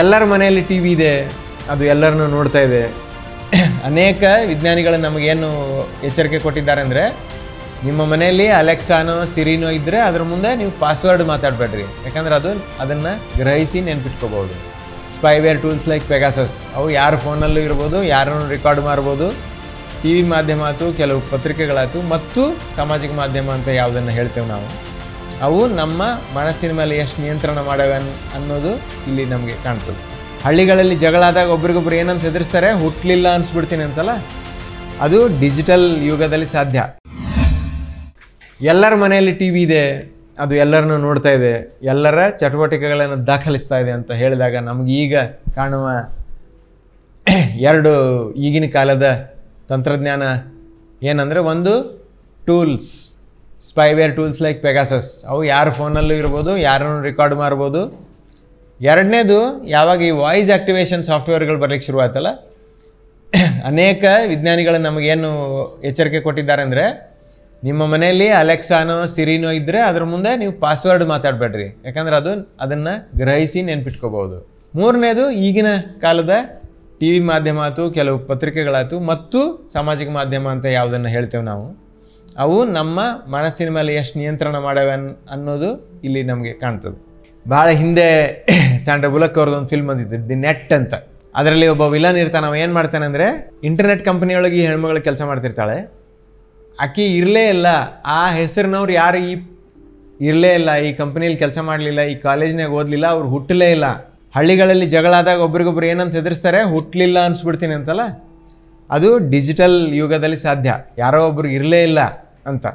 ಎಲ್ಲರ ಮನೆಯಲ್ಲಿ T V ಇದೆ ಅದು ಎಲ್ಲರನ್ನು ನೋಡ್ತಾ ಇದೆ ಅನೇಕ ವಿಜ್ಞಾನಿಗಳು ನಮಗೇನು ಎಚ್ಚರಿಕೆ ಕೊಟ್ಟಿದ್ದಾರೆ ಅಂದರೆ ನಿಮ್ಮ ಮನೆಯಲ್ಲಿ ಅಲೆಕ್ಸಾನೋ ಸಿರಿನೋ ಇದ್ದರೆ ಅದ್ರ ಮುಂದೆ ನೀವು ಪಾಸ್ವರ್ಡ್ ಮಾತಾಡಬೇಡ್ರಿ ಯಾಕಂದರೆ ಅದು ಅದನ್ನು ಗ್ರಹಿಸಿ ನೆನ್ಪಿಟ್ಕೋಬೋದು ಸ್ಪೈವೇರ್ ಟೂಲ್ಸ್ ಲೈಕ್ ಪೆಗಾಸಸ್ ಅವು ಯಾರ ಫೋನಲ್ಲೂ ಇರ್ಬೋದು ಯಾರನ್ನು ರೆಕಾರ್ಡ್ ಮಾಡ್ಬೋದು ಟಿ ವಿ ಮಾಧ್ಯಮ ಆಯಿತು ಕೆಲವು ಪತ್ರಿಕೆಗಳಾಯಿತು ಮತ್ತು ಸಾಮಾಜಿಕ ಮಾಧ್ಯಮ ಅಂತ ಯಾವುದನ್ನು ಹೇಳ್ತೇವೆ ನಾವು ಅವು ನಮ್ಮ ಮನಸ್ಸಿನ ಮೇಲೆ ಎಷ್ಟು ನಿಯಂತ್ರಣ ಮಾಡವೆ ಅನ್ನೋದು ಇಲ್ಲಿ ನಮಗೆ ಕಾಣ್ತದೆ ಹಳ್ಳಿಗಳಲ್ಲಿ ಜಗಳಾದಾಗ ಒಬ್ರಿಗೊಬ್ರು ಏನಂತ ಹೆದರಿಸ್ತಾರೆ ಹುಟ್ಟಲಿಲ್ಲ ಅನ್ಸ್ಬಿಡ್ತೀನಿ ಅಂತಲ್ಲ ಅದು ಡಿಜಿಟಲ್ ಯುಗದಲ್ಲಿ ಸಾಧ್ಯ ಎಲ್ಲರ ಮನೆಯಲ್ಲಿ ಟಿ ವಿ ಇದೆ ಅದು ಎಲ್ಲರನ್ನು ನೋಡ್ತಾ ಇದೆ ಎಲ್ಲರ ಚಟುವಟಿಕೆಗಳನ್ನು ದಾಖಲಿಸ್ತಾ ಇದೆ ಅಂತ ಹೇಳಿದಾಗ ಈಗ ಕಾಣುವ ಎರಡು ಈಗಿನ ಕಾಲದ ತಂತ್ರಜ್ಞಾನ ಏನಂದರೆ ಒಂದು tools spyware tools like Pegasus ಅವು ಯಾರ ಫೋನಲ್ಲೂ ಇರ್ಬೋದು ಯಾರನ್ನು ರೆಕಾರ್ಡ್ ಮಾಡ್ಬೋದು ಎರಡನೇದು ಯಾವಾಗ ಈ ವಾಯ್ಸ್ ಆ್ಯಕ್ಟಿವೇಷನ್ ಸಾಫ್ಟ್ವೇರ್ಗಳು ಬರಲಿಕ್ಕೆ ಶುರುವಾಯ್ತಲ್ಲ ಅನೇಕ ವಿಜ್ಞಾನಿಗಳು ನಮಗೇನು ಎಚ್ಚರಿಕೆ ಕೊಟ್ಟಿದ್ದಾರೆ ಅಂದರೆ ನಿಮ್ಮ ಮನೆಯಲ್ಲಿ ಅಲೆಕ್ಸಾನೋ ಸಿರಿನೋ ಇದ್ದರೆ ಅದ್ರ ಮುಂದೆ ನೀವು ಪಾಸ್ವರ್ಡ್ ಮಾತಾಡಬೇಡ್ರಿ ಯಾಕಂದ್ರೆ ಅದು ಅದನ್ನು ಗ್ರಹಿಸಿ ನೆನ್ಪಿಟ್ಕೋಬೋದು ಮೂರನೇದು ಈಗಿನ ಕಾಲದ ಟಿ ವಿ ಮಾಧ್ಯಮ ಆಯಿತು ಕೆಲವು ಪತ್ರಿಕೆಗಳಾಯಿತು ಮತ್ತು ಸಾಮಾಜಿಕ ಮಾಧ್ಯಮ ಅಂತ ಯಾವುದನ್ನು ಹೇಳ್ತೇವೆ ನಾವು ಅವು ನಮ್ಮ ಮನಸ್ಸಿನ ಮೇಲೆ ಎಷ್ಟು ನಿಯಂತ್ರಣ ಮಾಡವೆ ಅನ್ನೋದು ಇಲ್ಲಿ ನಮಗೆ ಕಾಣ್ತದೆ ಭಾಳ ಹಿಂದೆ ಸ್ಯಾಂಡ್ರ ಬುಲಕ್ ಒಂದು ಫಿಲ್ಮ್ ಬಂದಿದ್ದೆ ದಿ ನೆಟ್ ಅಂತ ಅದರಲ್ಲಿ ಒಬ್ಬ ವಿಲನ್ ಇರ್ತಾನೆ ಅವ ಏನು ಮಾಡ್ತಾನೆ ಅಂದರೆ ಇಂಟರ್ನೆಟ್ ಕಂಪ್ನಿಯೊಳಗೆ ಈ ಹೆಣ್ಮಗಳು ಕೆಲಸ ಮಾಡ್ತಿರ್ತಾಳೆ ಆಕೆ ಇರಲೇ ಇಲ್ಲ ಆ ಹೆಸರಿನವ್ರು ಯಾರು ಈ ಇರಲೇ ಇಲ್ಲ ಈ ಕಂಪ್ನಿಯಲ್ಲಿ ಕೆಲಸ ಮಾಡಲಿಲ್ಲ ಈ ಕಾಲೇಜ್ನಾಗ ಓದಲಿಲ್ಲ ಅವ್ರು ಹುಟ್ಟಲೇ ಇಲ್ಲ ಹಳ್ಳಿಗಳಲ್ಲಿ ಜಗಳಾದಾಗ ಒಬ್ರಿಗೊಬ್ರು ಏನಂತ ಹೆದರ್ಸ್ತಾರೆ ಹುಟ್ಟಲಿಲ್ಲ ಅನ್ಸ್ಬಿಡ್ತೀನಿ ಅಂತಲ್ಲ ಅದು ಡಿಜಿಟಲ್ ಯುಗದಲ್ಲಿ ಸಾಧ್ಯ ಯಾರೋ ಒಬ್ಬರು ಇರಲೇ ಇಲ್ಲ ಅಂತ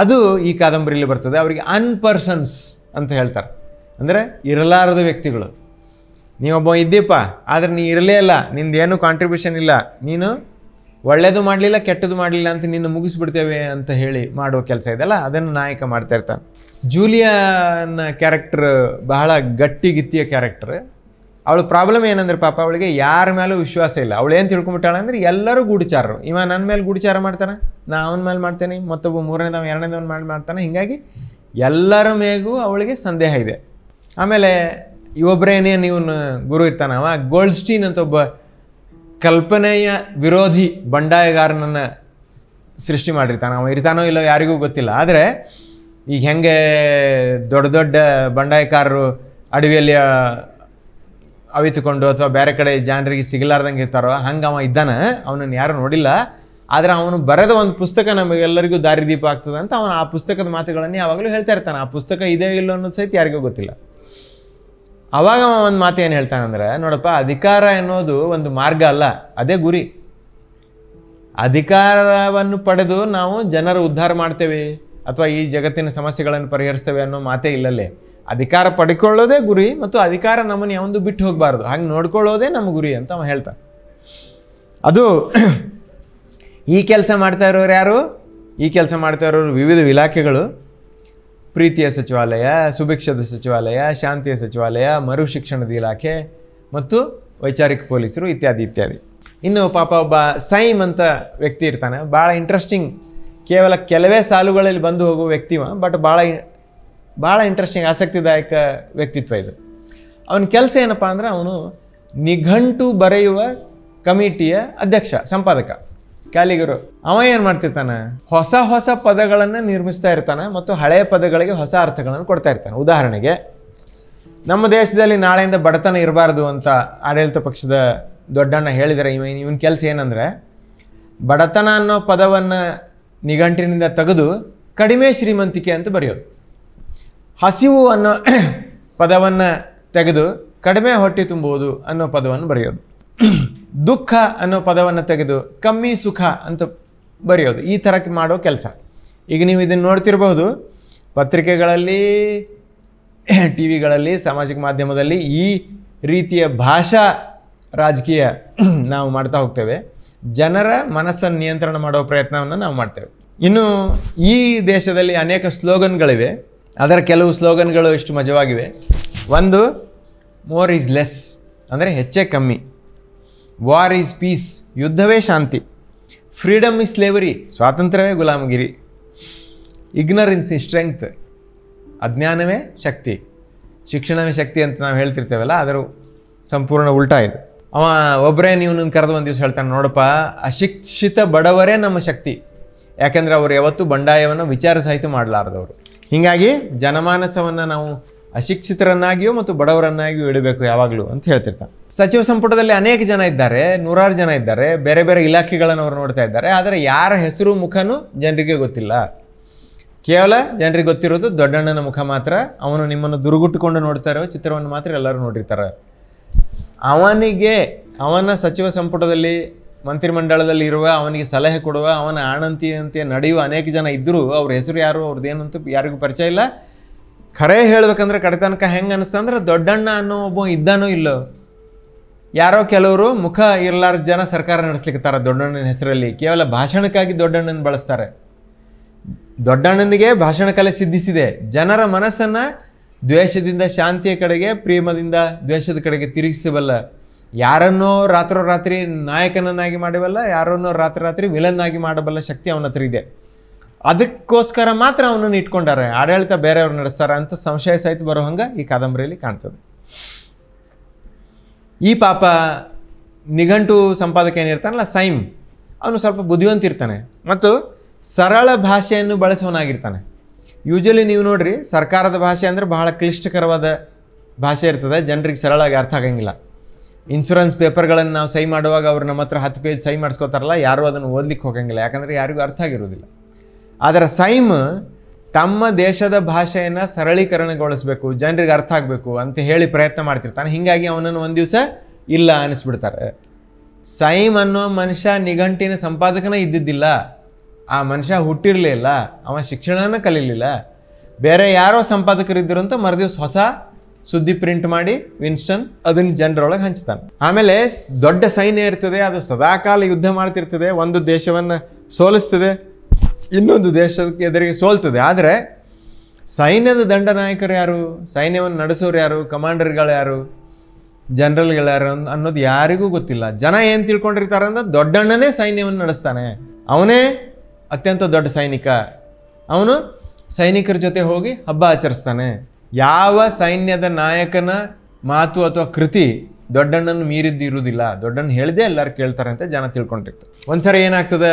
ಅದು ಈ ಕಾದಂಬರಿಯಲ್ಲಿ ಬರ್ತದೆ ಅವರಿಗೆ ಅನ್ಪರ್ಸನ್ಸ್ ಅಂತ ಹೇಳ್ತಾರೆ ಅಂದರೆ ಇರಲಾರದ ವ್ಯಕ್ತಿಗಳು ನೀವೊಬ್ಬ ಇದ್ದೀಪ ಆದರೆ ನೀ ಇರಲೇ ಇಲ್ಲ ನಿಂದೇನು ಕಾಂಟ್ರಿಬ್ಯೂಷನ್ ಇಲ್ಲ ನೀನು ಒಳ್ಳೆಯದು ಮಾಡಲಿಲ್ಲ ಕೆಟ್ಟದ್ದು ಮಾಡಲಿಲ್ಲ ಅಂತ ನಿನ್ನ ಮುಗಿಸ್ಬಿಡ್ತೇವೆ ಅಂತ ಹೇಳಿ ಮಾಡುವ ಕೆಲಸ ಇದೆಯಲ್ಲ ಅದನ್ನು ನಾಯಕ ಮಾಡ್ತಾ ಇರ್ತಾನೆ ಜೂಲಿಯನ್ನ ಕ್ಯಾರೆಕ್ಟ್ರ್ ಬಹಳ ಗಟ್ಟಿಗಿತ್ತಿಯ ಕ್ಯಾರೆಕ್ಟ್ರ್ ಅವಳು ಪ್ರಾಬ್ಲಮ್ ಏನಂದ್ರೆ ಪಾಪ ಅವಳಿಗೆ ಯಾರ ಮೇಲೂ ವಿಶ್ವಾಸ ಇಲ್ಲ ಅವಳು ಏನು ತಿಳ್ಕೊಂಬಿಟ್ಟಾಳ ಅಂದ್ರೆ ಎಲ್ಲರೂ ಗೂಡಿಚಾರರು ಇವ ನನ್ನ ಮೇಲೆ ಗೂಡಿಚಾರ ಮಾಡ್ತಾನ ನಾ ಅವನ ಮೇಲೆ ಮಾಡ್ತೇನೆ ಮತ್ತೊಬ್ಬ ಮೂರನೇದವ ಎರಡನೇದವನ ಮಾಡಿ ಮಾಡ್ತಾನೆ ಹೀಗಾಗಿ ಎಲ್ಲರ ಮೇಗೂ ಅವಳಿಗೆ ಸಂದೇಹ ಇದೆ ಆಮೇಲೆ ಇವೊಬ್ಬರೇನೇ ನೀವು ಗುರು ಇರ್ತಾನವ ಅವ ಅಂತ ಒಬ್ಬ ಕಲ್ಪನೆಯ ವಿರೋಧಿ ಬಂಡಾಯಗಾರನನ್ನು ಸೃಷ್ಟಿ ಮಾಡಿರ್ತಾನೆ ಅವ ಇರ್ತಾನೋ ಇಲ್ಲೋ ಯಾರಿಗೂ ಗೊತ್ತಿಲ್ಲ ಆದರೆ ಈಗ ಹೆಂಗೆ ದೊಡ್ಡ ದೊಡ್ಡ ಬಂಡಾಯಕಾರರು ಅಡವಿಯಲ್ಲಿ ಅವಿತುಕೊಂಡು ಅಥವಾ ಬೇರೆ ಕಡೆ ಜನರಿಗೆ ಸಿಗಲಾರ್ದಂಗೆ ಇರ್ತಾರೋ ಹಂಗೆ ಅವ ಇದ್ದಾನೆ ಅವನನ್ನು ಯಾರು ನೋಡಿಲ್ಲ ಆದರೆ ಅವನು ಬರೆದ ಒಂದು ಪುಸ್ತಕ ನಮಗೆಲ್ಲರಿಗೂ ದಾರಿದೀಪ ಆಗ್ತದೆ ಅಂತ ಅವನು ಆ ಪುಸ್ತಕದ ಮಾತುಗಳನ್ನು ಯಾವಾಗಲೂ ಹೇಳ್ತಾ ಇರ್ತಾನೆ ಆ ಪುಸ್ತಕ ಇದೇ ಇಲ್ಲ ಅನ್ನೋದು ಸಹಿತ ಯಾರಿಗೂ ಗೊತ್ತಿಲ್ಲ ಅವಾಗ ಅವ ಒಂದು ಮಾತು ಏನು ಹೇಳ್ತಾನಂದ್ರೆ ನೋಡಪ್ಪ ಅಧಿಕಾರ ಅನ್ನೋದು ಒಂದು ಮಾರ್ಗ ಅಲ್ಲ ಅದೇ ಗುರಿ ಅಧಿಕಾರವನ್ನು ಪಡೆದು ನಾವು ಜನರು ಉದ್ಧಾರ ಮಾಡ್ತೇವೆ ಅಥವಾ ಈ ಜಗತ್ತಿನ ಸಮಸ್ಯೆಗಳನ್ನು ಪರಿಹರಿಸ್ತೇವೆ ಅನ್ನೋ ಮಾತೇ ಇಲ್ಲಲ್ಲೇ ಅಧಿಕಾರ ಪಡ್ಕೊಳ್ಳೋದೇ ಗುರಿ ಮತ್ತು ಅಧಿಕಾರ ನಮ್ಮನ್ನು ಯಾವೊಂದು ಬಿಟ್ಟು ಹೋಗಬಾರ್ದು ಹಾಗೆ ನೋಡ್ಕೊಳ್ಳೋದೇ ನಮ್ಮ ಗುರಿ ಅಂತ ಅವ ಹೇಳ್ತಾನೆ ಅದು ಈ ಕೆಲಸ ಮಾಡ್ತಾ ಇರೋರು ಯಾರು ಈ ಕೆಲಸ ಮಾಡ್ತಾ ಇರೋರು ವಿವಿಧ ಇಲಾಖೆಗಳು ಪ್ರೀತಿಯ ಸಚಿವಾಲಯ ಸುಭಿಕ್ಷದ ಸಚಿವಾಲಯ ಶಾಂತಿಯ ಸಚಿವಾಲಯ ಮರು ಶಿಕ್ಷಣದ ಇಲಾಖೆ ಮತ್ತು ವೈಚಾರಿಕ ಪೊಲೀಸರು ಇತ್ಯಾದಿ ಇತ್ಯಾದಿ ಇನ್ನು ಪಾಪ ಒಬ್ಬ ಸೈಮ್ ಅಂತ ವ್ಯಕ್ತಿ ಇರ್ತಾನೆ ಭಾಳ ಇಂಟ್ರೆಸ್ಟಿಂಗ್ ಕೇವಲ ಕೆಲವೇ ಸಾಲುಗಳಲ್ಲಿ ಬಂದು ಹೋಗುವ ವ್ಯಕ್ತಿವ ಬಟ್ ಭಾಳ ಭಾಳ ಇಂಟ್ರೆಸ್ಟಿಂಗ್ ಆಸಕ್ತಿದಾಯಕ ವ್ಯಕ್ತಿತ್ವ ಇದು ಅವನ ಕೆಲಸ ಏನಪ್ಪ ಅಂದ್ರೆ ಅವನು ನಿಘಂಟು ಬರೆಯುವ ಕಮಿಟಿಯ ಅಧ್ಯಕ್ಷ ಸಂಪಾದಕ ಕ್ಯಾಲಿಗರು ಅವ ಏನು ಮಾಡ್ತಿರ್ತಾನೆ ಹೊಸ ಹೊಸ ಪದಗಳನ್ನು ನಿರ್ಮಿಸ್ತಾ ಇರ್ತಾನೆ ಮತ್ತು ಹಳೆಯ ಪದಗಳಿಗೆ ಹೊಸ ಅರ್ಥಗಳನ್ನು ಕೊಡ್ತಾ ಇರ್ತಾನೆ ಉದಾಹರಣೆಗೆ ನಮ್ಮ ದೇಶದಲ್ಲಿ ನಾಳೆಯಿಂದ ಬಡತನ ಇರಬಾರ್ದು ಅಂತ ಆಡಳಿತ ಪಕ್ಷದ ದೊಡ್ಡಣ್ಣ ಹೇಳಿದರೆ ಇವ ಇವನ ಕೆಲಸ ಏನಂದರೆ ಬಡತನ ಅನ್ನೋ ಪದವನ್ನು ನಿಘಂಟಿನಿಂದ ತೆಗೆದು ಕಡಿಮೆ ಶ್ರೀಮಂತಿಕೆ ಅಂತ ಬರೆಯೋದು ಹಸಿವು ಅನ್ನೋ ಪದವನ್ನು ತೆಗೆದು ಕಡಿಮೆ ಹೊಟ್ಟೆ ತುಂಬುವುದು ಅನ್ನೋ ಪದವನ್ನು ಬರೆಯೋದು ದುಃಖ ಅನ್ನೋ ಪದವನ್ನು ತೆಗೆದು ಕಮ್ಮಿ ಸುಖ ಅಂತ ಬರೆಯೋದು ಈ ಥರಕ್ಕೆ ಮಾಡೋ ಕೆಲಸ ಈಗ ನೀವು ಇದನ್ನು ನೋಡ್ತಿರಬಹುದು ಪತ್ರಿಕೆಗಳಲ್ಲಿ ಟಿ ವಿಗಳಲ್ಲಿ ಸಾಮಾಜಿಕ ಮಾಧ್ಯಮದಲ್ಲಿ ಈ ರೀತಿಯ ಭಾಷಾ ರಾಜಕೀಯ ನಾವು ಮಾಡ್ತಾ ಹೋಗ್ತೇವೆ ಜನರ ಮನಸ್ಸನ್ನು ನಿಯಂತ್ರಣ ಮಾಡೋ ಪ್ರಯತ್ನವನ್ನು ನಾವು ಮಾಡ್ತೇವೆ ಇನ್ನು ಈ ದೇಶದಲ್ಲಿ ಅನೇಕ ಸ್ಲೋಗನ್ಗಳಿವೆ ಅದರ ಕೆಲವು ಸ್ಲೋಗನ್ಗಳು ಎಷ್ಟು ಮಜವಾಗಿವೆ ಒಂದು ಮೋರ್ ಈಸ್ ಲೆಸ್ ಅಂದರೆ ಹೆಚ್ಚೇ ಕಮ್ಮಿ ವಾರ್ ಈಸ್ ಪೀಸ್ ಯುದ್ಧವೇ ಶಾಂತಿ ಫ್ರೀಡಮ್ ಇಸ್ ಸ್ಲೇವರಿ ಸ್ವಾತಂತ್ರ್ಯವೇ ಗುಲಾಮಗಿರಿ ಇಗ್ನರೆನ್ಸ್ ಇಸ್ ಸ್ಟ್ರೆಂಗ್ತ್ ಅಜ್ಞಾನವೇ ಶಕ್ತಿ ಶಿಕ್ಷಣವೇ ಶಕ್ತಿ ಅಂತ ನಾವು ಹೇಳ್ತಿರ್ತೇವಲ್ಲ ಅದರ ಸಂಪೂರ್ಣ ಉಲ್ಟಾ ಇದು ಅವ ಒಬ್ಬರೇ ನೀವು ನನ್ನ ಕರೆದು ಒಂದು ದಿವಸ ಹೇಳ್ತಾನೆ ನೋಡಪ್ಪ ಅಶಿಕ್ಷಿತ ಬಡವರೇ ನಮ್ಮ ಶಕ್ತಿ ಯಾಕೆಂದರೆ ಅವರು ಯಾವತ್ತೂ ಬಂಡಾಯವನ್ನು ವಿಚಾರ ಸಹಿತ ಮಾಡಲಾರ್ದವರು ಹೀಗಾಗಿ ಜನಮಾನಸವನ್ನು ನಾವು ಅಶಿಕ್ಷಿತರನ್ನಾಗಿಯೂ ಮತ್ತು ಬಡವರನ್ನಾಗಿಯೂ ಇಡಬೇಕು ಯಾವಾಗಲೂ ಅಂತ ಹೇಳ್ತಿರ್ತಾನೆ ಸಚಿವ ಸಂಪುಟದಲ್ಲಿ ಅನೇಕ ಜನ ಇದ್ದಾರೆ ನೂರಾರು ಜನ ಇದ್ದಾರೆ ಬೇರೆ ಬೇರೆ ಇಲಾಖೆಗಳನ್ನು ಅವರು ನೋಡ್ತಾ ಇದ್ದಾರೆ ಆದರೆ ಯಾರ ಹೆಸರು ಮುಖನೂ ಜನರಿಗೆ ಗೊತ್ತಿಲ್ಲ ಕೇವಲ ಜನರಿಗೆ ಗೊತ್ತಿರೋದು ದೊಡ್ಡಣ್ಣನ ಮುಖ ಮಾತ್ರ ಅವನು ನಿಮ್ಮನ್ನು ದುರುಗುಟ್ಟುಕೊಂಡು ನೋಡ್ತಾ ಇರೋ ಚಿತ್ರವನ್ನು ಮಾತ್ರ ಎಲ್ಲರೂ ನೋಡಿರ್ತಾರೆ ಅವನಿಗೆ ಅವನ ಸಚಿವ ಸಂಪುಟದಲ್ಲಿ ಮಂತ್ರಿಮಂಡಲದಲ್ಲಿ ಇರುವ ಅವನಿಗೆ ಸಲಹೆ ಕೊಡುವ ಅವನ ಆಣಂತಿಯಂತೆ ನಡೆಯುವ ಅನೇಕ ಜನ ಇದ್ದರೂ ಅವ್ರ ಹೆಸರು ಯಾರು ಅವ್ರದ್ದು ಏನಂತ ಯಾರಿಗೂ ಪರಿಚಯ ಇಲ್ಲ ಖರೆ ಹೇಳಬೇಕಂದ್ರೆ ಕಡೆತನಕ ಹೆಂಗೆ ಹೆಂಗೆ ಅನಿಸ್ತಂದ್ರೆ ದೊಡ್ಡಣ್ಣ ಅನ್ನೋ ಒಬ್ಬ ಇದ್ದಾನೋ ಇಲ್ಲೋ ಯಾರೋ ಕೆಲವರು ಮುಖ ಇರಲಾರ ಜನ ಸರ್ಕಾರ ನಡೆಸ್ಲಿಕ್ಕತ್ತಾರ ದೊಡ್ಡಣ್ಣನ ಹೆಸರಲ್ಲಿ ಕೇವಲ ಭಾಷಣಕ್ಕಾಗಿ ದೊಡ್ಡಣ್ಣನ ಬಳಸ್ತಾರೆ ದೊಡ್ಡಣ್ಣನಿಗೆ ಭಾಷಣ ಕಲೆ ಸಿದ್ಧಿಸಿದೆ ಜನರ ಮನಸ್ಸನ್ನು ದ್ವೇಷದಿಂದ ಶಾಂತಿಯ ಕಡೆಗೆ ಪ್ರೇಮದಿಂದ ದ್ವೇಷದ ಕಡೆಗೆ ತಿರುಗಿಸಬಲ್ಲ ಯಾರನ್ನೋ ರಾತ್ರೋರಾತ್ರಿ ನಾಯಕನನ್ನಾಗಿ ಮಾಡಬಲ್ಲ ಯಾರನ್ನೋ ರಾತ್ರೋರಾತ್ರಿ ವಿಲನ್ ಆಗಿ ಮಾಡಬಲ್ಲ ಶಕ್ತಿ ಅವನ ಹತ್ರ ಇದೆ ಅದಕ್ಕೋಸ್ಕರ ಮಾತ್ರ ಅವನನ್ನು ಇಟ್ಕೊಂಡಾರೆ ಆಡಳಿತ ಬೇರೆಯವ್ರು ನಡೆಸ್ತಾರೆ ಅಂತ ಸಂಶಯ ಸಹಿತ ಬರೋ ಹಂಗೆ ಈ ಕಾದಂಬರಿಯಲ್ಲಿ ಕಾಣ್ತದೆ ಈ ಪಾಪ ನಿಘಂಟು ಸಂಪಾದಕ ಏನಿರ್ತಾನಲ್ಲ ಸೈಮ್ ಅವನು ಸ್ವಲ್ಪ ಬುದ್ಧಿವಂತಿರ್ತಾನೆ ಮತ್ತು ಸರಳ ಭಾಷೆಯನ್ನು ಬಳಸುವನಾಗಿರ್ತಾನೆ ಯೂಶಲಿ ನೀವು ನೋಡ್ರಿ ಸರ್ಕಾರದ ಭಾಷೆ ಅಂದರೆ ಬಹಳ ಕ್ಲಿಷ್ಟಕರವಾದ ಭಾಷೆ ಇರ್ತದೆ ಜನರಿಗೆ ಸರಳಾಗಿ ಅರ್ಥ ಆಗಂಗಿಲ್ಲ ಇನ್ಶೂರೆನ್ಸ್ ಪೇಪರ್ಗಳನ್ನು ನಾವು ಸೈ ಮಾಡುವಾಗ ಅವ್ರು ನಮ್ಮ ಹತ್ರ ಹತ್ತು ಪೇಜ್ ಸೈ ಮಾಡಿಸ್ಕೋತಾರಲ್ಲ ಯಾರೂ ಅದನ್ನು ಓದ್ಲಿಕ್ಕೆ ಹೋಗಂಗಿಲ್ಲ ಯಾಕಂದರೆ ಯಾರಿಗೂ ಅರ್ಥ ಆಗಿರೋದಿಲ್ಲ ಆದರೆ ಸೈಮ್ ತಮ್ಮ ದೇಶದ ಭಾಷೆಯನ್ನು ಸರಳೀಕರಣಗೊಳಿಸಬೇಕು ಜನರಿಗೆ ಅರ್ಥ ಆಗಬೇಕು ಅಂತ ಹೇಳಿ ಪ್ರಯತ್ನ ಮಾಡ್ತಿರ್ತಾನೆ ಹೀಗಾಗಿ ಅವನನ್ನು ಒಂದು ದಿವಸ ಇಲ್ಲ ಅನ್ನಿಸ್ಬಿಡ್ತಾರೆ ಸೈಮ್ ಅನ್ನೋ ಮನುಷ್ಯ ನಿಘಂಟಿನ ಸಂಪಾದಕನೇ ಇದ್ದಿದ್ದಿಲ್ಲ ಆ ಮನುಷ್ಯ ಹುಟ್ಟಿರಲಿಲ್ಲ ಅವನ ಶಿಕ್ಷಣನ ಕಲೀಲಿಲ್ಲ ಬೇರೆ ಯಾರೋ ಸಂಪಾದಕರಿದ್ದರು ಅಂತ ಮರುದಿವ್ಸ ಹೊಸ ಸುದ್ದಿ ಪ್ರಿಂಟ್ ಮಾಡಿ ವಿನ್ಸ್ಟನ್ ಅದನ್ನ ಜನರೊಳಗೆ ಹಂಚ್ತಾನೆ ಆಮೇಲೆ ದೊಡ್ಡ ಸೈನ್ಯ ಇರ್ತದೆ ಅದು ಸದಾಕಾಲ ಯುದ್ಧ ಮಾಡ್ತಿರ್ತದೆ ಒಂದು ದೇಶವನ್ನು ಸೋಲಿಸ್ತದೆ ಇನ್ನೊಂದು ದೇಶಕ್ಕೆ ಎದುರಿಗೆ ಸೋಲ್ತದೆ ಆದರೆ ಸೈನ್ಯದ ನಾಯಕರು ಯಾರು ಸೈನ್ಯವನ್ನು ನಡೆಸೋರು ಯಾರು ಕಮಾಂಡರ್ಗಳು ಯಾರು ಜನರಲ್ಗಳು ಯಾರು ಅನ್ನೋದು ಯಾರಿಗೂ ಗೊತ್ತಿಲ್ಲ ಜನ ಏನು ತಿಳ್ಕೊಂಡಿರ್ತಾರೆ ಅಂದ್ರೆ ದೊಡ್ಡಣ್ಣನೇ ಸೈನ್ಯವನ್ನು ನಡೆಸ್ತಾನೆ ಅವನೇ ಅತ್ಯಂತ ದೊಡ್ಡ ಸೈನಿಕ ಅವನು ಸೈನಿಕರ ಜೊತೆ ಹೋಗಿ ಹಬ್ಬ ಆಚರಿಸ್ತಾನೆ ಯಾವ ಸೈನ್ಯದ ನಾಯಕನ ಮಾತು ಅಥವಾ ಕೃತಿ ದೊಡ್ಡಣ್ಣನ್ನು ಮೀರಿದ್ದು ಇರುವುದಿಲ್ಲ ದೊಡ್ಡಣ್ಣ ಹೇಳಿದೆ ಎಲ್ಲರೂ ಕೇಳ್ತಾರೆ ಅಂತ ಜನ ತಿಳ್ಕೊಂಡಿರ್ತಾರೆ ಒಂದ್ಸರಿ ಏನಾಗ್ತದೆ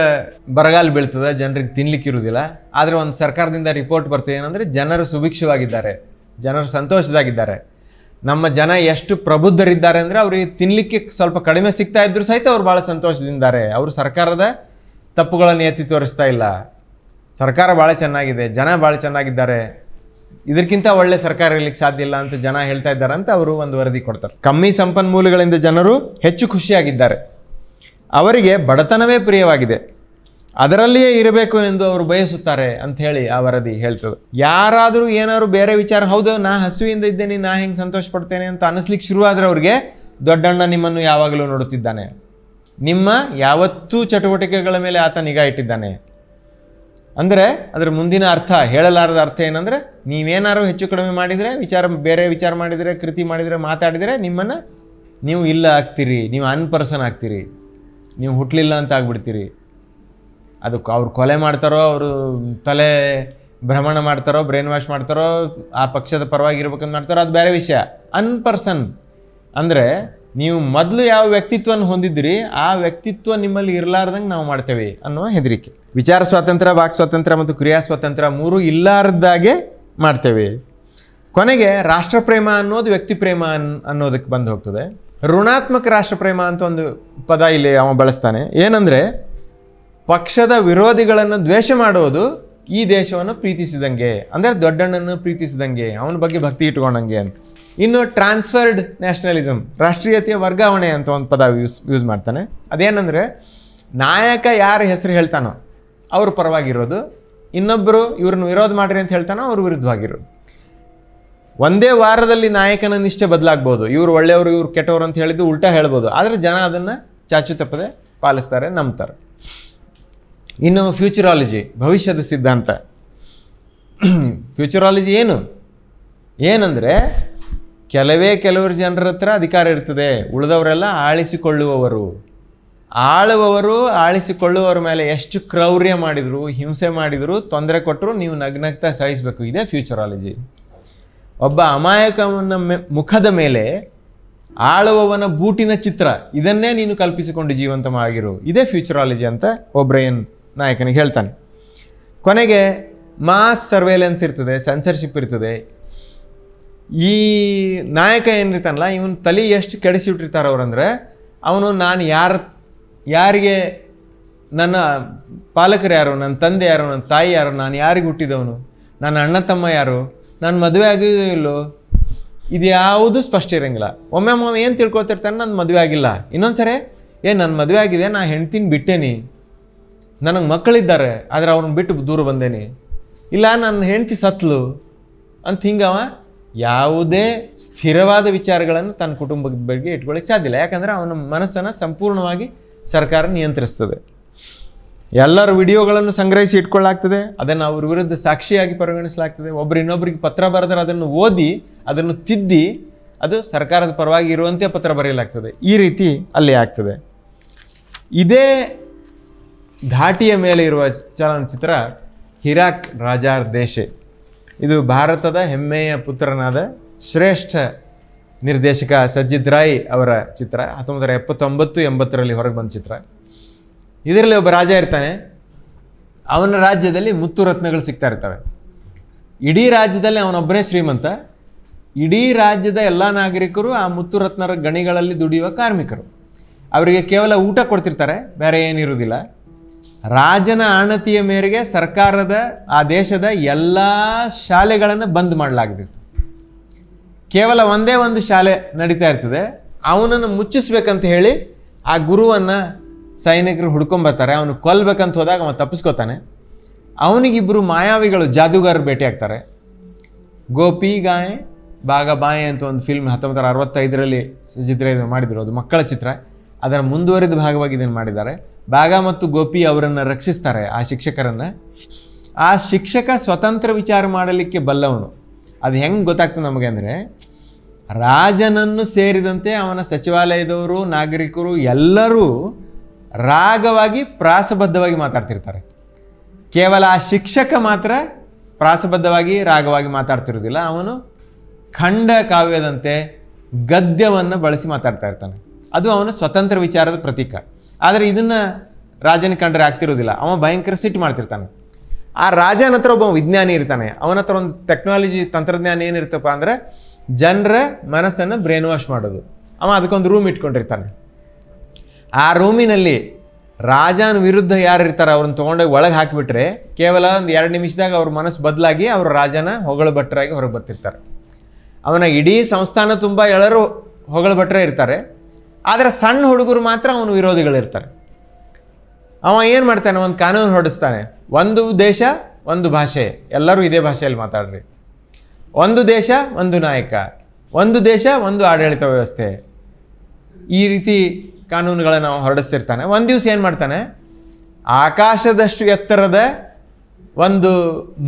ಬರಗಾಲ ಬೀಳ್ತದೆ ಜನರಿಗೆ ತಿನ್ಲಿಕ್ಕೆ ಇರುವುದಿಲ್ಲ ಆದರೆ ಒಂದು ಸರ್ಕಾರದಿಂದ ರಿಪೋರ್ಟ್ ಬರ್ತದೆ ಏನಂದರೆ ಜನರು ಸುಭಿಕ್ಷವಾಗಿದ್ದಾರೆ ಜನರು ಸಂತೋಷದಾಗಿದ್ದಾರೆ ನಮ್ಮ ಜನ ಎಷ್ಟು ಪ್ರಬುದ್ಧರಿದ್ದಾರೆ ಅಂದರೆ ಅವರಿಗೆ ತಿನ್ನಲಿಕ್ಕೆ ಸ್ವಲ್ಪ ಕಡಿಮೆ ಸಿಗ್ತಾ ಇದ್ದರೂ ಸಹಿತ ಅವ್ರು ಭಾಳ ಸಂತೋಷದಿಂದಾರೆ ಅವರು ಸರ್ಕಾರದ ತಪ್ಪುಗಳನ್ನು ಎತ್ತಿ ತೋರಿಸ್ತಾ ಇಲ್ಲ ಸರ್ಕಾರ ಭಾಳ ಚೆನ್ನಾಗಿದೆ ಜನ ಭಾಳ ಚೆನ್ನಾಗಿದ್ದಾರೆ ಇದಕ್ಕಿಂತ ಒಳ್ಳೆ ಸರ್ಕಾರ ಇರ್ಲಿಕ್ಕೆ ಸಾಧ್ಯ ಇಲ್ಲ ಅಂತ ಜನ ಹೇಳ್ತಾ ಇದ್ದಾರೆ ಅಂತ ಅವರು ಒಂದು ವರದಿ ಕೊಡ್ತಾರೆ ಕಮ್ಮಿ ಸಂಪನ್ಮೂಲಗಳಿಂದ ಜನರು ಹೆಚ್ಚು ಖುಷಿಯಾಗಿದ್ದಾರೆ ಅವರಿಗೆ ಬಡತನವೇ ಪ್ರಿಯವಾಗಿದೆ ಅದರಲ್ಲಿಯೇ ಇರಬೇಕು ಎಂದು ಅವರು ಬಯಸುತ್ತಾರೆ ಅಂತ ಹೇಳಿ ಆ ವರದಿ ಹೇಳ್ತದೆ ಯಾರಾದರೂ ಏನಾದ್ರು ಬೇರೆ ವಿಚಾರ ಹೌದು ನಾ ಹಸುವಿಯಿಂದ ಇದ್ದೇನೆ ನಾ ಹೆಂಗೆ ಸಂತೋಷ ಪಡ್ತೇನೆ ಅಂತ ಅನಿಸ್ಲಿಕ್ಕೆ ಶುರುವಾದರೆ ಅವ್ರಿಗೆ ದೊಡ್ಡಣ್ಣ ನಿಮ್ಮನ್ನು ಯಾವಾಗಲೂ ನೋಡುತ್ತಿದ್ದಾನೆ ನಿಮ್ಮ ಯಾವತ್ತೂ ಚಟುವಟಿಕೆಗಳ ಮೇಲೆ ಆತ ನಿಗಾ ಇಟ್ಟಿದ್ದಾನೆ ಅಂದರೆ ಅದರ ಮುಂದಿನ ಅರ್ಥ ಹೇಳಲಾರದ ಅರ್ಥ ಏನಂದರೆ ನೀವೇನಾರು ಹೆಚ್ಚು ಕಡಿಮೆ ಮಾಡಿದರೆ ವಿಚಾರ ಬೇರೆ ವಿಚಾರ ಮಾಡಿದರೆ ಕೃತಿ ಮಾಡಿದರೆ ಮಾತಾಡಿದರೆ ನಿಮ್ಮನ್ನು ನೀವು ಇಲ್ಲ ಆಗ್ತೀರಿ ನೀವು ಅನ್ಪರ್ಸನ್ ಆಗ್ತೀರಿ ನೀವು ಹುಟ್ಟಲಿಲ್ಲ ಅಂತ ಆಗ್ಬಿಡ್ತೀರಿ ಅದಕ್ಕೆ ಅವ್ರು ಕೊಲೆ ಮಾಡ್ತಾರೋ ಅವರು ತಲೆ ಭ್ರಮಣ ಮಾಡ್ತಾರೋ ಬ್ರೈನ್ ವಾಶ್ ಮಾಡ್ತಾರೋ ಆ ಪಕ್ಷದ ಪರವಾಗಿ ಇರ್ಬೇಕಂತ ಮಾಡ್ತಾರೋ ಅದು ಬೇರೆ ವಿಷಯ ಅನ್ಪರ್ಸನ್ ಅಂದರೆ ನೀವು ಮೊದಲು ಯಾವ ವ್ಯಕ್ತಿತ್ವವನ್ನು ಹೊಂದಿದ್ರಿ ಆ ವ್ಯಕ್ತಿತ್ವ ನಿಮ್ಮಲ್ಲಿ ಇರಲಾರ್ದಂಗೆ ನಾವು ಮಾಡ್ತೇವೆ ಅನ್ನೋ ಹೆದರಿಕೆ ವಿಚಾರ ಸ್ವಾತಂತ್ರ್ಯ ವಾಕ್ ಸ್ವಾತಂತ್ರ್ಯ ಮತ್ತು ಕ್ರಿಯಾ ಸ್ವಾತಂತ್ರ್ಯ ಮೂರು ಇಲ್ಲಾರ್ದಾಗೆ ಮಾಡ್ತೇವೆ ಕೊನೆಗೆ ಪ್ರೇಮ ಅನ್ನೋದು ವ್ಯಕ್ತಿ ಪ್ರೇಮ ಅನ್ ಅನ್ನೋದಕ್ಕೆ ಬಂದು ಹೋಗ್ತದೆ ಋಣಾತ್ಮಕ ರಾಷ್ಟ್ರ ಪ್ರೇಮ ಅಂತ ಒಂದು ಪದ ಇಲ್ಲಿ ಅವ ಬಳಸ್ತಾನೆ ಏನಂದರೆ ಪಕ್ಷದ ವಿರೋಧಿಗಳನ್ನು ದ್ವೇಷ ಮಾಡೋದು ಈ ದೇಶವನ್ನು ಪ್ರೀತಿಸಿದಂಗೆ ಅಂದರೆ ದೊಡ್ಡಣ್ಣನ್ನು ಪ್ರೀತಿಸಿದಂಗೆ ಅವನ ಬಗ್ಗೆ ಭಕ್ತಿ ಇಟ್ಕೊಂಡಂಗೆ ಅಂತ ಇನ್ನು ಟ್ರಾನ್ಸ್ಫರ್ಡ್ ನ್ಯಾಷನಲಿಸಮ್ ರಾಷ್ಟ್ರೀಯತೆಯ ವರ್ಗಾವಣೆ ಅಂತ ಒಂದು ಪದ ಯೂಸ್ ಯೂಸ್ ಮಾಡ್ತಾನೆ ಅದೇನಂದರೆ ನಾಯಕ ಯಾರ ಹೆಸರು ಹೇಳ್ತಾನೋ ಅವ್ರ ಪರವಾಗಿರೋದು ಇನ್ನೊಬ್ಬರು ಇವ್ರನ್ನ ವಿರೋಧ ಮಾಡ್ರಿ ಅಂತ ಹೇಳ್ತಾನೋ ಅವ್ರ ವಿರುದ್ಧವಾಗಿರೋದು ಒಂದೇ ವಾರದಲ್ಲಿ ನಾಯಕನ ನಿಷ್ಠೆ ಬದಲಾಗ್ಬೋದು ಇವರು ಒಳ್ಳೆಯವರು ಇವ್ರು ಕೆಟ್ಟವರು ಅಂತ ಹೇಳಿದ್ದು ಉಲ್ಟಾ ಹೇಳ್ಬೋದು ಆದರೆ ಜನ ಅದನ್ನು ಚಾಚು ತಪ್ಪದೆ ಪಾಲಿಸ್ತಾರೆ ನಂಬ್ತಾರೆ ಇನ್ನು ಫ್ಯೂಚರಾಲಜಿ ಭವಿಷ್ಯದ ಸಿದ್ಧಾಂತ ಫ್ಯೂಚರಾಲಜಿ ಏನು ಏನಂದರೆ ಕೆಲವೇ ಕೆಲವರು ಜನರ ಹತ್ರ ಅಧಿಕಾರ ಇರ್ತದೆ ಉಳಿದವರೆಲ್ಲ ಆಳಿಸಿಕೊಳ್ಳುವವರು ಆಳುವವರು ಆಳಿಸಿಕೊಳ್ಳುವವರ ಮೇಲೆ ಎಷ್ಟು ಕ್ರೌರ್ಯ ಮಾಡಿದರು ಹಿಂಸೆ ಮಾಡಿದರು ತೊಂದರೆ ಕೊಟ್ಟರು ನೀವು ನಗ್ನಗ್ತಾ ಸಹಿಸಬೇಕು ಇದೇ ಫ್ಯೂಚರಾಲಜಿ ಒಬ್ಬ ಅಮಾಯಕವನ ಮೆ ಮುಖದ ಮೇಲೆ ಆಳುವವನ ಬೂಟಿನ ಚಿತ್ರ ಇದನ್ನೇ ನೀನು ಕಲ್ಪಿಸಿಕೊಂಡು ಜೀವಂತವಾಗಿರು ಇದೇ ಫ್ಯೂಚರಾಲಜಿ ಅಂತ ಒಬ್ರೇನ್ ನಾಯಕನಿಗೆ ಹೇಳ್ತಾನೆ ಕೊನೆಗೆ ಮಾಸ್ ಸರ್ವೇಲೆನ್ಸ್ ಇರ್ತದೆ ಸೆನ್ಸರ್ಶಿಪ್ ಇರ್ತದೆ ಈ ನಾಯಕ ಏನಿರ್ತಾನಲ್ಲ ಇವನು ತಲೆ ಎಷ್ಟು ಕೆಡಿಸಿಬಿಟ್ಟಿರ್ತಾರೆ ಅವರಂದ್ರೆ ಅವನು ನಾನು ಯಾರ ಯಾರಿಗೆ ನನ್ನ ಪಾಲಕರು ಯಾರು ನನ್ನ ತಂದೆ ಯಾರು ನನ್ನ ತಾಯಿ ಯಾರು ನಾನು ಯಾರಿಗೆ ಹುಟ್ಟಿದವನು ನನ್ನ ಅಣ್ಣ ತಮ್ಮ ಯಾರು ನಾನು ಮದುವೆ ಆಗಿದೋ ಇಲ್ಲೋ ಇದು ಯಾವುದು ಸ್ಪಷ್ಟ ಇರೋಂಗಿಲ್ಲ ಒಮ್ಮೆ ಒಮ್ಮೆ ಏನು ತಿಳ್ಕೊಳ್ತಿರ್ತಾನೆ ನನ್ನ ಮದುವೆ ಆಗಿಲ್ಲ ಇನ್ನೊಂದ್ಸರಿ ಏ ನನ್ನ ಮದುವೆ ಆಗಿದೆ ನಾನು ಹೆಣ್ತಿನ ಬಿಟ್ಟೇನಿ ನನಗೆ ಮಕ್ಕಳಿದ್ದಾರೆ ಆದರೆ ಅವ್ರನ್ನ ಬಿಟ್ಟು ದೂರ ಬಂದೇನಿ ಇಲ್ಲ ನನ್ನ ಹೆಂಡ್ತಿ ಸತ್ಲು ಅಂತ ಹಿಂಗವ ಯಾವುದೇ ಸ್ಥಿರವಾದ ವಿಚಾರಗಳನ್ನು ತನ್ನ ಕುಟುಂಬದ ಬಗ್ಗೆ ಇಟ್ಕೊಳ್ಳಿಕ್ಕೆ ಸಾಧ್ಯ ಇಲ್ಲ ಯಾಕಂದರೆ ಅವನ ಮನಸ್ಸನ್ನು ಸಂಪೂರ್ಣವಾಗಿ ಸರ್ಕಾರ ನಿಯಂತ್ರಿಸ್ತದೆ ಎಲ್ಲರ ವಿಡಿಯೋಗಳನ್ನು ಸಂಗ್ರಹಿಸಿ ಇಟ್ಕೊಳ್ಳಾಗ್ತದೆ ಅದನ್ನು ಅವ್ರ ವಿರುದ್ಧ ಸಾಕ್ಷಿಯಾಗಿ ಪರಿಗಣಿಸಲಾಗ್ತದೆ ಒಬ್ಬರು ಇನ್ನೊಬ್ಬರಿಗೆ ಪತ್ರ ಬರೆದ್ರೆ ಅದನ್ನು ಓದಿ ಅದನ್ನು ತಿದ್ದಿ ಅದು ಸರ್ಕಾರದ ಪರವಾಗಿ ಇರುವಂತೆ ಪತ್ರ ಬರೆಯಲಾಗ್ತದೆ ಈ ರೀತಿ ಅಲ್ಲಿ ಆಗ್ತದೆ ಇದೇ ಧಾಟಿಯ ಮೇಲೆ ಇರುವ ಚಲನಚಿತ್ರ ಹಿರಾಕ್ ರಾಜಾರ್ ದೇಶೆ ಇದು ಭಾರತದ ಹೆಮ್ಮೆಯ ಪುತ್ರನಾದ ಶ್ರೇಷ್ಠ ನಿರ್ದೇಶಕ ಸಜ್ಜಿದ್ ರಾಯ್ ಅವರ ಚಿತ್ರ ಹತ್ತೊಂಬತ್ತು ಎಪ್ಪತ್ತೊಂಬತ್ತು ಎಂಬತ್ತರಲ್ಲಿ ಹೊರಗೆ ಬಂದ ಚಿತ್ರ ಇದರಲ್ಲಿ ಒಬ್ಬ ರಾಜ ಇರ್ತಾನೆ ಅವನ ರಾಜ್ಯದಲ್ಲಿ ಮುತ್ತು ರತ್ನಗಳು ಸಿಗ್ತಾ ಇರ್ತವೆ ಇಡೀ ರಾಜ್ಯದಲ್ಲಿ ಅವನೊಬ್ಬನೇ ಶ್ರೀಮಂತ ಇಡೀ ರಾಜ್ಯದ ಎಲ್ಲ ನಾಗರಿಕರು ಆ ಮುತ್ತು ರತ್ನರ ಗಣಿಗಳಲ್ಲಿ ದುಡಿಯುವ ಕಾರ್ಮಿಕರು ಅವರಿಗೆ ಕೇವಲ ಊಟ ಕೊಡ್ತಿರ್ತಾರೆ ಬೇರೆ ಏನಿರುವುದಿಲ್ಲ ರಾಜನ ಆಣತಿಯ ಮೇರೆಗೆ ಸರ್ಕಾರದ ಆ ದೇಶದ ಎಲ್ಲ ಶಾಲೆಗಳನ್ನು ಬಂದ್ ಮಾಡಲಾಗ್ತಿತ್ತು ಕೇವಲ ಒಂದೇ ಒಂದು ಶಾಲೆ ನಡೀತಾ ಇರ್ತದೆ ಅವನನ್ನು ಮುಚ್ಚಿಸ್ಬೇಕಂತ ಹೇಳಿ ಆ ಗುರುವನ್ನು ಸೈನಿಕರು ಹುಡ್ಕೊಂಬರ್ತಾರೆ ಅವನು ಕೊಲ್ಬೇಕಂತ ಹೋದಾಗ ಅವನು ತಪ್ಪಿಸ್ಕೋತಾನೆ ಅವನಿಗಿಬ್ಬರು ಮಾಯಾವಿಗಳು ಜಾದೂಗಾರರು ಭೇಟಿಯಾಗ್ತಾರೆ ಗೋಪಿ ಗಾಯ್ ಬಾಗ ಬಾಯ್ ಅಂತ ಒಂದು ಫಿಲ್ಮ್ ಹತ್ತೊಂಬತ್ತರ ಅರವತ್ತೈದರಲ್ಲಿ ಚಿತ್ರ ಇದನ್ನು ಮಾಡಿದರು ಅದು ಮಕ್ಕಳ ಚಿತ್ರ ಅದರ ಮುಂದುವರಿದ ಭಾಗವಾಗಿ ಇದನ್ನು ಮಾಡಿದ್ದಾರೆ ಬಾಗ ಮತ್ತು ಗೋಪಿ ಅವರನ್ನು ರಕ್ಷಿಸ್ತಾರೆ ಆ ಶಿಕ್ಷಕರನ್ನು ಆ ಶಿಕ್ಷಕ ಸ್ವತಂತ್ರ ವಿಚಾರ ಮಾಡಲಿಕ್ಕೆ ಬಲ್ಲವನು ಅದು ಹೆಂಗೆ ಗೊತ್ತಾಗ್ತದೆ ನಮಗೆ ಅಂದರೆ ರಾಜನನ್ನು ಸೇರಿದಂತೆ ಅವನ ಸಚಿವಾಲಯದವರು ನಾಗರಿಕರು ಎಲ್ಲರೂ ರಾಗವಾಗಿ ಪ್ರಾಸಬದ್ಧವಾಗಿ ಮಾತಾಡ್ತಿರ್ತಾರೆ ಕೇವಲ ಆ ಶಿಕ್ಷಕ ಮಾತ್ರ ಪ್ರಾಸಬದ್ಧವಾಗಿ ರಾಗವಾಗಿ ಮಾತಾಡ್ತಿರೋದಿಲ್ಲ ಅವನು ಖಂಡ ಕಾವ್ಯದಂತೆ ಗದ್ಯವನ್ನು ಬಳಸಿ ಮಾತಾಡ್ತಾ ಇರ್ತಾನೆ ಅದು ಅವನ ಸ್ವತಂತ್ರ ವಿಚಾರದ ಪ್ರತೀಕ ಆದರೆ ಇದನ್ನು ರಾಜನ ಕಂಡ್ರೆ ಆಗ್ತಿರೋದಿಲ್ಲ ಅವ ಭಯಂಕರ ಸಿಟ್ಟು ಮಾಡ್ತಿರ್ತಾನೆ ಆ ರಾಜನ ಹತ್ರ ಒಬ್ಬ ವಿಜ್ಞಾನಿ ಇರ್ತಾನೆ ಅವನ ಹತ್ರ ಒಂದು ಟೆಕ್ನಾಲಜಿ ತಂತ್ರಜ್ಞಾನ ಏನಿರ್ತಪ್ಪ ಅಂದರೆ ಜನರ ಮನಸ್ಸನ್ನು ಬ್ರೈನ್ ವಾಶ್ ಮಾಡೋದು ಅವ ಅದಕ್ಕೊಂದು ರೂಮ್ ಇಟ್ಕೊಂಡಿರ್ತಾನೆ ಆ ರೂಮಿನಲ್ಲಿ ರಾಜನ ವಿರುದ್ಧ ಯಾರು ಇರ್ತಾರೆ ಅವ್ರನ್ನ ತೊಗೊಂಡೋಗಿ ಒಳಗೆ ಹಾಕಿಬಿಟ್ರೆ ಕೇವಲ ಒಂದು ಎರಡು ನಿಮಿಷದಾಗ ಅವ್ರ ಮನಸ್ಸು ಬದಲಾಗಿ ಅವರು ರಾಜನ ಹೊಗಳು ಭಟ್ರಾಗಿ ಹೊರಗೆ ಬರ್ತಿರ್ತಾರೆ ಅವನ ಇಡೀ ಸಂಸ್ಥಾನ ತುಂಬ ಎಳರು ಹೊಗಳ ಭಟ್ರೇ ಇರ್ತಾರೆ ಆದರೆ ಸಣ್ಣ ಹುಡುಗರು ಮಾತ್ರ ಅವನು ವಿರೋಧಿಗಳಿರ್ತಾರೆ ಅವ ಏನು ಮಾಡ್ತಾನೆ ಒಂದು ಕಾನೂನು ಹೊಡಿಸ್ತಾನೆ ಒಂದು ದೇಶ ಒಂದು ಭಾಷೆ ಎಲ್ಲರೂ ಇದೇ ಭಾಷೆಯಲ್ಲಿ ಮಾತಾಡ್ರಿ ಒಂದು ದೇಶ ಒಂದು ನಾಯಕ ಒಂದು ದೇಶ ಒಂದು ಆಡಳಿತ ವ್ಯವಸ್ಥೆ ಈ ರೀತಿ ಕಾನೂನುಗಳನ್ನು ಹೊರಡಿಸ್ತಿರ್ತಾನೆ ಒಂದು ದಿವಸ ಏನು ಮಾಡ್ತಾನೆ ಆಕಾಶದಷ್ಟು ಎತ್ತರದ ಒಂದು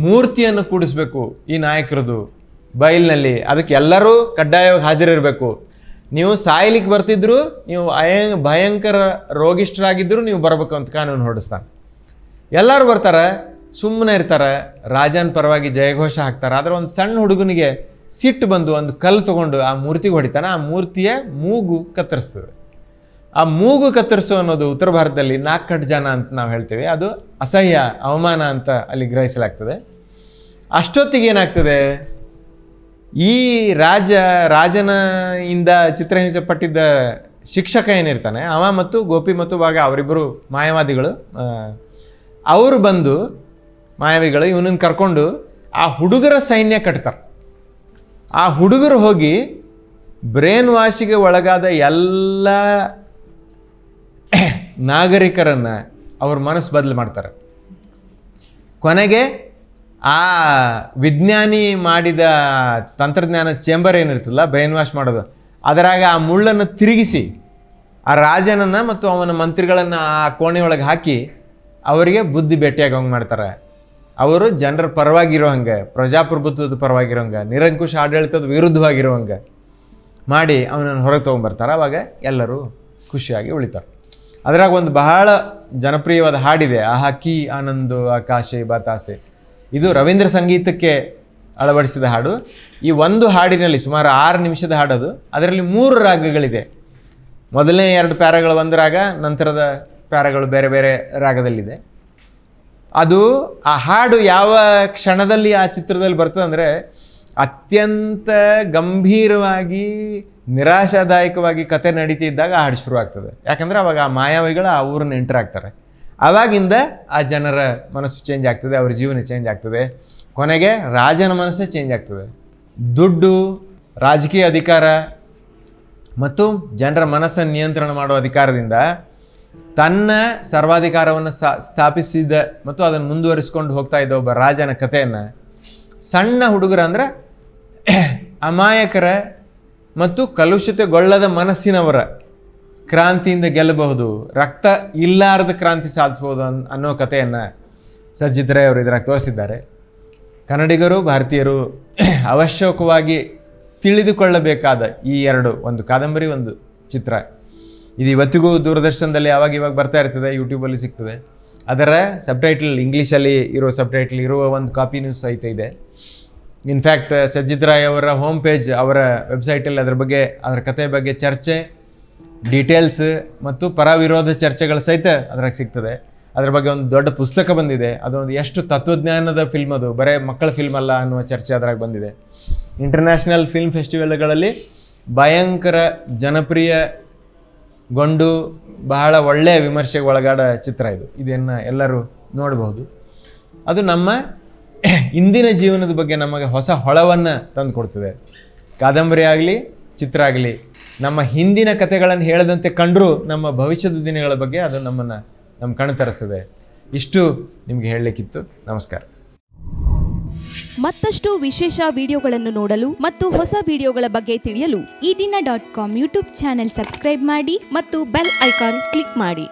ಮೂರ್ತಿಯನ್ನು ಕೂಡಿಸ್ಬೇಕು ಈ ನಾಯಕರದು ಬಯಲಿನಲ್ಲಿ ಅದಕ್ಕೆ ಎಲ್ಲರೂ ಕಡ್ಡಾಯವಾಗಿ ಹಾಜರಿರಬೇಕು ನೀವು ಸಾಯ್ಲಿಕ್ಕೆ ಬರ್ತಿದ್ರು ನೀವು ಅಯಂ ಭಯಂಕರ ರೋಗಿಷ್ಠರಾಗಿದ್ದರೂ ನೀವು ಬರಬೇಕು ಅಂತ ಕಾನೂನು ಹೊಡಿಸ್ತಾನೆ ಎಲ್ಲರೂ ಬರ್ತಾರೆ ಸುಮ್ಮನೆ ಇರ್ತಾರೆ ರಾಜನ ಪರವಾಗಿ ಜಯಘೋಷ ಹಾಕ್ತಾರೆ ಆದರೆ ಒಂದು ಸಣ್ಣ ಹುಡುಗನಿಗೆ ಸಿಟ್ಟು ಬಂದು ಒಂದು ಕಲ್ಲು ತೊಗೊಂಡು ಆ ಮೂರ್ತಿಗೆ ಹೊಡಿತಾನೆ ಆ ಮೂರ್ತಿಯ ಮೂಗು ಕತ್ತರಿಸ್ತದೆ ಆ ಮೂಗು ಕತ್ತರಿಸು ಅನ್ನೋದು ಉತ್ತರ ಭಾರತದಲ್ಲಿ ನಾಲ್ಕಟ್ಟು ಜನ ಅಂತ ನಾವು ಹೇಳ್ತೀವಿ ಅದು ಅಸಹ್ಯ ಅವಮಾನ ಅಂತ ಅಲ್ಲಿ ಗ್ರಹಿಸಲಾಗ್ತದೆ ಅಷ್ಟೊತ್ತಿಗೆ ಏನಾಗ್ತದೆ ಈ ರಾಜ ರಾಜನ ಇಂದ ಚಿತ್ರಹಿಂಸೆಪಟ್ಟಿದ್ದ ಶಿಕ್ಷಕ ಏನಿರ್ತಾನೆ ಅವ ಮತ್ತು ಗೋಪಿ ಮತ್ತು ಭಾಗ ಅವರಿಬ್ಬರು ಮಾಯವಾದಿಗಳು ಅವರು ಬಂದು ಮಾಯವಿಗಳು ಇವನನ್ನು ಕರ್ಕೊಂಡು ಆ ಹುಡುಗರ ಸೈನ್ಯ ಕಟ್ತಾರೆ ಆ ಹುಡುಗರು ಹೋಗಿ ಬ್ರೇನ್ ವಾಶಿಗೆ ಒಳಗಾದ ಎಲ್ಲ ನಾಗರಿಕರನ್ನು ಅವ್ರ ಮನಸ್ಸು ಬದಲು ಮಾಡ್ತಾರೆ ಕೊನೆಗೆ ಆ ವಿಜ್ಞಾನಿ ಮಾಡಿದ ತಂತ್ರಜ್ಞಾನ ಚೇಂಬರ್ ಏನಿರ್ತಲ್ಲ ಬ್ರೈನ್ ವಾಶ್ ಮಾಡೋದು ಅದರಾಗ ಆ ಮುಳ್ಳನ್ನು ತಿರುಗಿಸಿ ಆ ರಾಜನನ್ನು ಮತ್ತು ಅವನ ಮಂತ್ರಿಗಳನ್ನು ಆ ಕೋಣೆಯೊಳಗೆ ಹಾಕಿ ಅವರಿಗೆ ಬುದ್ಧಿ ಹಂಗೆ ಮಾಡ್ತಾರೆ ಅವರು ಜನರ ಪರವಾಗಿರೋ ಹಂಗೆ ಪ್ರಜಾಪ್ರಭುತ್ವದ ಪರವಾಗಿರೋ ಹಂಗೆ ನಿರಂಕುಶ ಆಡಳಿತದ ವಿರುದ್ಧವಾಗಿರೋ ಹಂಗೆ ಮಾಡಿ ಅವನನ್ನು ಹೊರಗೆ ತೊಗೊಂಬರ್ತಾರೆ ಆವಾಗ ಎಲ್ಲರೂ ಖುಷಿಯಾಗಿ ಉಳಿತಾರೆ ಅದರಾಗ ಒಂದು ಬಹಳ ಜನಪ್ರಿಯವಾದ ಹಾಡಿದೆ ಆ ಹಕ್ಕಿ ಆನಂದು ಆಕಾಶೆ ಬತಾಸೆ ಇದು ರವೀಂದ್ರ ಸಂಗೀತಕ್ಕೆ ಅಳವಡಿಸಿದ ಹಾಡು ಈ ಒಂದು ಹಾಡಿನಲ್ಲಿ ಸುಮಾರು ಆರು ನಿಮಿಷದ ಹಾಡದು ಅದರಲ್ಲಿ ಮೂರು ರಾಗಗಳಿದೆ ಮೊದಲನೇ ಎರಡು ಪ್ಯಾರಗಳು ಒಂದು ರಾಗ ನಂತರದ ಪ್ಯಾರಗಳು ಬೇರೆ ಬೇರೆ ರಾಗದಲ್ಲಿದೆ ಅದು ಆ ಹಾಡು ಯಾವ ಕ್ಷಣದಲ್ಲಿ ಆ ಚಿತ್ರದಲ್ಲಿ ಬರ್ತದೆ ಅಂದರೆ ಅತ್ಯಂತ ಗಂಭೀರವಾಗಿ ನಿರಾಶಾದಾಯಕವಾಗಿ ಕತೆ ನಡೀತಿದ್ದಾಗ ಆ ಹಾಡು ಶುರು ಆಗ್ತದೆ ಯಾಕಂದರೆ ಅವಾಗ ಆ ಮಾಯಾವಿಗಳು ಆ ಊರನ್ನ ಎಂಟರ್ ಆಗ್ತಾರೆ ಆವಾಗಿಂದ ಆ ಜನರ ಮನಸ್ಸು ಚೇಂಜ್ ಆಗ್ತದೆ ಅವ್ರ ಜೀವನ ಚೇಂಜ್ ಆಗ್ತದೆ ಕೊನೆಗೆ ರಾಜನ ಮನಸ್ಸೇ ಚೇಂಜ್ ಆಗ್ತದೆ ದುಡ್ಡು ರಾಜಕೀಯ ಅಧಿಕಾರ ಮತ್ತು ಜನರ ಮನಸ್ಸನ್ನು ನಿಯಂತ್ರಣ ಮಾಡುವ ಅಧಿಕಾರದಿಂದ ತನ್ನ ಸರ್ವಾಧಿಕಾರವನ್ನು ಸ್ಥಾಪಿಸಿದ ಮತ್ತು ಅದನ್ನು ಮುಂದುವರಿಸ್ಕೊಂಡು ಹೋಗ್ತಾ ಇದ್ದ ಒಬ್ಬ ರಾಜನ ಕಥೆಯನ್ನು ಸಣ್ಣ ಹುಡುಗರ ಅಂದರೆ ಅಮಾಯಕರ ಮತ್ತು ಕಲುಷಿತಗೊಳ್ಳದ ಮನಸ್ಸಿನವರ ಕ್ರಾಂತಿಯಿಂದ ಗೆಲ್ಲಬಹುದು ರಕ್ತ ಇಲ್ಲಾರದ ಕ್ರಾಂತಿ ಸಾಧಿಸ್ಬೋದು ಅನ್ ಅನ್ನೋ ಕಥೆಯನ್ನು ಸಜ್ಜಿತ್ ರೈ ಅವರು ಇದರಾಗ ತೋರಿಸಿದ್ದಾರೆ ಕನ್ನಡಿಗರು ಭಾರತೀಯರು ಅವಶ್ಯಕವಾಗಿ ತಿಳಿದುಕೊಳ್ಳಬೇಕಾದ ಈ ಎರಡು ಒಂದು ಕಾದಂಬರಿ ಒಂದು ಚಿತ್ರ ಇದು ಇವತ್ತಿಗೂ ದೂರದರ್ಶನದಲ್ಲಿ ಯಾವಾಗ ಇವಾಗ ಬರ್ತಾ ಇರ್ತದೆ ಯೂಟ್ಯೂಬಲ್ಲಿ ಸಿಗ್ತದೆ ಅದರ ಸಬ್ಟೈಟಲ್ ಇಂಗ್ಲೀಷಲ್ಲಿ ಇರೋ ಸಬ್ಟೈಟಲ್ ಇರುವ ಒಂದು ಕಾಪಿ ನ್ಯೂಸ್ ಸಹಿತ ಇದೆ ಇನ್ಫ್ಯಾಕ್ಟ್ ಸಜ್ಜಿತ್ ಅವರ ಹೋಮ್ ಪೇಜ್ ಅವರ ವೆಬ್ಸೈಟಲ್ಲಿ ಅದರ ಬಗ್ಗೆ ಅದರ ಕಥೆ ಬಗ್ಗೆ ಚರ್ಚೆ ಡೀಟೇಲ್ಸ್ ಮತ್ತು ಪರ ವಿರೋಧ ಚರ್ಚೆಗಳ ಸಹಿತ ಅದ್ರಾಗ ಸಿಗ್ತದೆ ಅದ್ರ ಬಗ್ಗೆ ಒಂದು ದೊಡ್ಡ ಪುಸ್ತಕ ಬಂದಿದೆ ಅದೊಂದು ಎಷ್ಟು ತತ್ವಜ್ಞಾನದ ಫಿಲ್ಮ್ ಅದು ಬರೇ ಮಕ್ಕಳ ಫಿಲ್ಮ್ ಅಲ್ಲ ಅನ್ನುವ ಚರ್ಚೆ ಅದ್ರಾಗ ಬಂದಿದೆ ಇಂಟರ್ನ್ಯಾಷನಲ್ ಫಿಲ್ಮ್ ಫೆಸ್ಟಿವಲ್ಗಳಲ್ಲಿ ಭಯಂಕರ ಜನಪ್ರಿಯ ಗೊಂಡು ಬಹಳ ಒಳ್ಳೆಯ ವಿಮರ್ಶೆಗೆ ಒಳಗಾಡ ಚಿತ್ರ ಇದು ಇದನ್ನು ಎಲ್ಲರೂ ನೋಡಬಹುದು ಅದು ನಮ್ಮ ಇಂದಿನ ಜೀವನದ ಬಗ್ಗೆ ನಮಗೆ ಹೊಸ ಹೊಳವನ್ನು ತಂದುಕೊಡ್ತದೆ ಕಾದಂಬರಿ ಆಗಲಿ ಚಿತ್ರ ಆಗಲಿ ನಮ್ಮ ಹಿಂದಿನ ಕಥೆಗಳನ್ನು ಹೇಳದಂತೆ ಕಂಡರೂ ನಮ್ಮ ಭವಿಷ್ಯದ ದಿನಗಳ ಬಗ್ಗೆ ಅದು ನಮ್ಮನ್ನು ನಮ್ಮ ಕಣ್ಣು ಇಷ್ಟು ನಿಮಗೆ ಹೇಳಲಿಕ್ಕಿತ್ತು ನಮಸ್ಕಾರ ಮತ್ತಷ್ಟು ವಿಶೇಷ ವಿಡಿಯೋಗಳನ್ನು ನೋಡಲು ಮತ್ತು ಹೊಸ ವಿಡಿಯೋಗಳ ಬಗ್ಗೆ ತಿಳಿಯಲು ಈ ದಿನ dot com YouTube channel subscribe ಮಾಡಿ ಮತ್ತು ಬೆಲ್ ಐಕಾನ್ ಕ್ಲಿಕ್ ಮಾಡಿ